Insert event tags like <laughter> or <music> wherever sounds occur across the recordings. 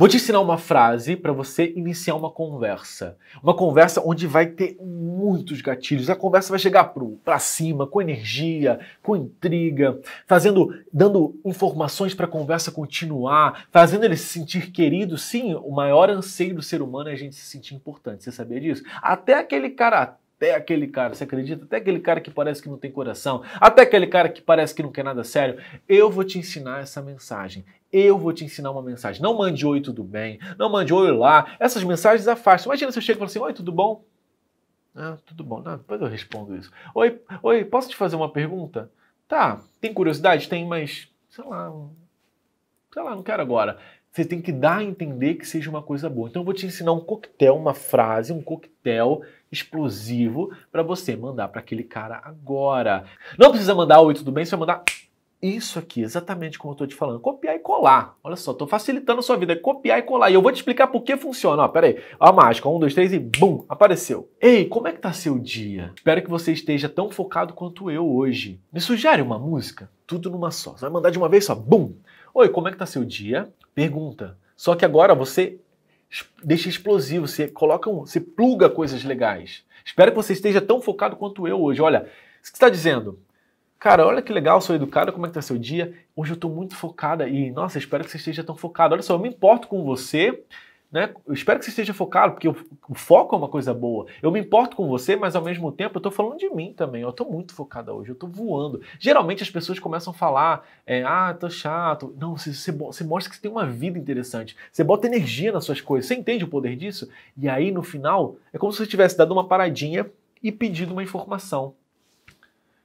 Vou te ensinar uma frase para você iniciar uma conversa. Uma conversa onde vai ter muitos gatilhos. A conversa vai chegar para cima, com energia, com intriga, fazendo, dando informações para a conversa continuar, fazendo ele se sentir querido. Sim, o maior anseio do ser humano é a gente se sentir importante. Você sabia disso? Até aquele cara até aquele cara, você acredita? Até aquele cara que parece que não tem coração, até aquele cara que parece que não quer nada sério. Eu vou te ensinar essa mensagem. Eu vou te ensinar uma mensagem. Não mande oi, tudo bem. Não mande oi lá. Essas mensagens afastam. Imagina se eu chego e falo assim: oi, tudo bom? Ah, tudo bom. Não, depois eu respondo isso. Oi, oi, posso te fazer uma pergunta? Tá, tem curiosidade? Tem, mas sei lá. Sei lá, não quero agora. Você tem que dar a entender que seja uma coisa boa. Então eu vou te ensinar um coquetel, uma frase, um coquetel explosivo para você mandar para aquele cara agora. Não precisa mandar oi, tudo bem? Você vai mandar isso aqui, exatamente como eu estou te falando, copiar e colar. Olha só, estou facilitando a sua vida, é copiar e colar. E eu vou te explicar por que funciona. Ó, peraí, a mágica, um, dois, três e bum, apareceu. Ei, como é que tá seu dia? Espero que você esteja tão focado quanto eu hoje. Me sugere uma música? Tudo numa só. Você vai mandar de uma vez só, bum. Oi, como é que tá seu dia? Pergunta. Só que agora você deixa explosivo, você coloca, um, você pluga coisas legais. Espero que você esteja tão focado quanto eu hoje. Olha, o que você está dizendo? Cara, olha que legal, sou educada, como é que tá seu dia? Hoje eu estou muito focada e, nossa, espero que você esteja tão focado. Olha só, eu me importo com você, né? Eu espero que você esteja focado, porque o foco é uma coisa boa. Eu me importo com você, mas ao mesmo tempo eu estou falando de mim também. Eu estou muito focada hoje, eu estou voando. Geralmente as pessoas começam a falar: é, ah, estou chato. Não, você, você, você, mostra que você tem uma vida interessante. Você bota energia nas suas coisas. Você entende o poder disso? E aí no final, é como se você tivesse dado uma paradinha e pedido uma informação.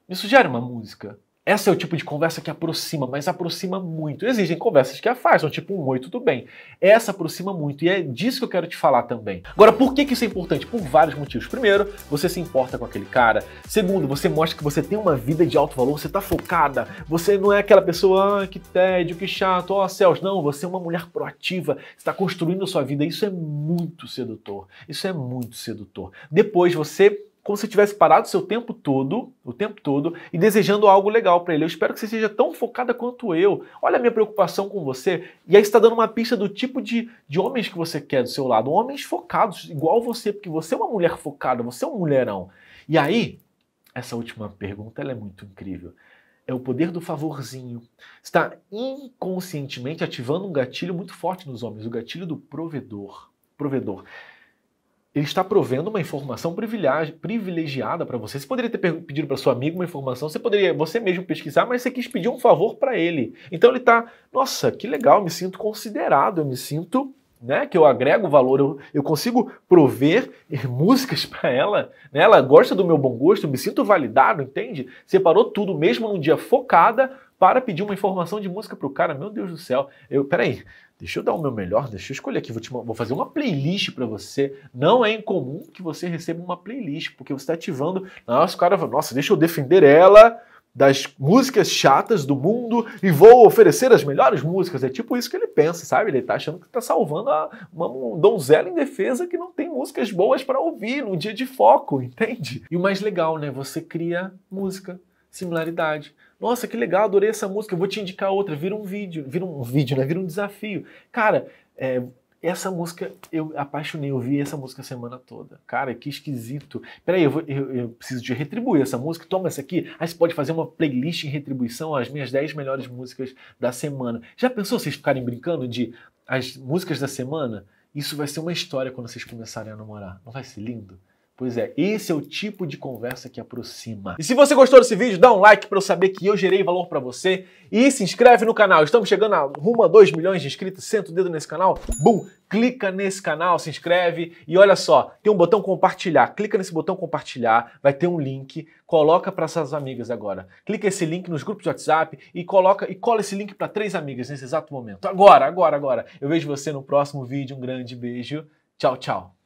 Me sugere uma música. Essa é o tipo de conversa que aproxima, mas aproxima muito. Existem conversas que afastam, tipo um oi, tudo bem. Essa aproxima muito e é disso que eu quero te falar também. Agora, por que, que isso é importante? Por vários motivos. Primeiro, você se importa com aquele cara. Segundo, você mostra que você tem uma vida de alto valor, você tá focada. Você não é aquela pessoa, ah, que tédio, que chato, ó oh, céus. Não, você é uma mulher proativa, está construindo a sua vida. Isso é muito sedutor. Isso é muito sedutor. Depois, você como se tivesse parado seu tempo todo, o tempo todo, e desejando algo legal para ele. Eu espero que você seja tão focada quanto eu. Olha a minha preocupação com você. E aí está dando uma pista do tipo de, de homens que você quer do seu lado. Homens focados, igual você, porque você é uma mulher focada, você é um mulherão. E aí, essa última pergunta ela é muito incrível. É o poder do favorzinho. Está inconscientemente ativando um gatilho muito forte nos homens, o gatilho do provedor. Provedor ele está provendo uma informação privilegiada para você. Você poderia ter pedido para seu amigo uma informação, você poderia você mesmo pesquisar, mas você quis pedir um favor para ele. Então ele está, nossa, que legal, eu me sinto considerado, eu me sinto né? Que eu agrego valor, eu, eu consigo prover músicas <laughs> para ela, né? Ela gosta do meu bom gosto, me sinto validado, entende? Separou tudo mesmo num dia focada para pedir uma informação de música pro cara. Meu Deus do céu. Eu, peraí, deixa eu dar o meu melhor, deixa eu escolher aqui, vou, te, vou fazer uma playlist para você. Não é incomum que você receba uma playlist, porque você está ativando. Nossa, o cara, nossa, deixa eu defender ela das músicas chatas do mundo e vou oferecer as melhores músicas. É tipo isso que ele pensa, sabe? Ele tá achando que tá salvando uma donzela indefesa que não tem músicas boas para ouvir no dia de foco, <laughs> entende? E o mais legal, né? Você cria música, similaridade. Nossa, que legal, adorei essa música, eu vou te indicar outra. Vira um vídeo, vira um vídeo, né? Vira um desafio. Cara, é, essa música, eu apaixonei, eu vi essa música a semana toda. Cara, que esquisito. Peraí, eu, vou, eu, eu preciso de retribuir essa música, toma essa aqui. Aí você pode fazer uma playlist em retribuição às minhas 10 melhores músicas da semana. Já pensou vocês ficarem brincando de as músicas da semana? Isso vai ser uma história quando vocês começarem a namorar. Não vai ser lindo? Pois é, esse é o tipo de conversa que aproxima. E se você gostou desse vídeo, dá um like para eu saber que eu gerei valor para você e se inscreve no canal. Estamos chegando a rumo a 2 milhões de inscritos. Senta o dedo nesse canal, bum, clica nesse canal, se inscreve e olha só, tem um botão compartilhar. Clica nesse botão compartilhar, vai ter um link, coloca para essas amigas agora. Clica esse link nos grupos de WhatsApp e coloca e cola esse link para três amigas nesse exato momento. Agora, agora, agora. Eu vejo você no próximo vídeo. Um grande beijo. Tchau, tchau.